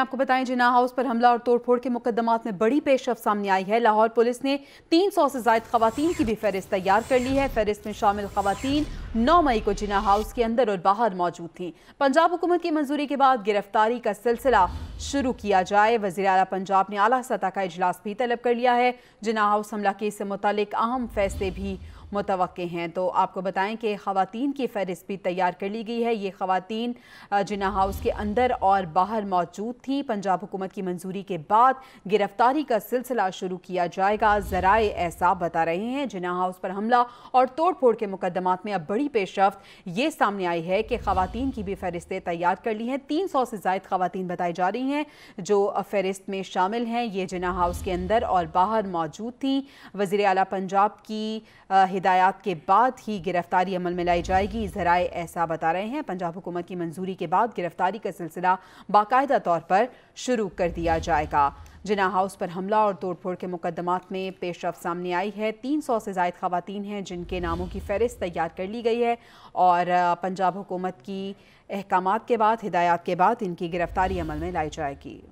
आपको बताएं जिना हाउस पर हमला और तोड़फोड़ के मुकदमात में बड़ी पेशरफ सामने आई है लाहौर पुलिस ने 300 से जायद खवतान की भी फहरिस्त तैयार कर ली है फहरिस्त में शामिल खवतान 9 मई को जिना हाउस के अंदर और बाहर मौजूद थी पंजाब हुकूमत की मंजूरी के बाद गिरफ्तारी का सिलसिला शुरू किया जाए वजी अला पंजाब ने अला सतह का अजलास भी तलब कर लिया है जिना हाउस हमला केस से मुतल अहम फैसले भी मुतव हैं तो आपको बताएं कि ख़वान की फहरिस्त भी तैयार कर ली गई है ये ख़वान जिना हाउस के अंदर और बाहर मौजूद थी पंजाब हुकूमत की मंजूरी के बाद गिरफ्तारी का सिलसिला शुरू किया जाएगा ज़राए ऐसा बता रहे हैं जिना हाउस पर हमला और तोड़ फोड़ के मुकदमा में अब बड़ी पेशरफ ये सामने आई है कि ख़वान की भी फहरिस्तें तैयार कर ली हैं तीन सौ से जायद ख़वान बताई जा रही हैं जो फहरिस्त में शामिल हैं ये जिना हाउस के अंदर और बाहर मौजूद थी वज़ी अला पंजाब की हिदायत के बाद ही गिरफ्तारी अमल में लाई जाएगी ज़रा ऐसा बता रहे हैं पंजाब हुकूमत की मंजूरी के बाद गिरफ्तारी का सिलसिला बाकायदा तौर पर शुरू कर दिया जाएगा जिना हाउस पर हमला और तोड़फोड़ के मुकदमात में पेशरफ सामने आई है तीन सौ से जायद खातन हैं जिनके नामों की फहरिस्त तैयार कर ली गई है और पंजाब हुकूमत की अहकाम के बाद हिदायत के बाद इनकी गिरफ्तारी अमल में लाई जाएगी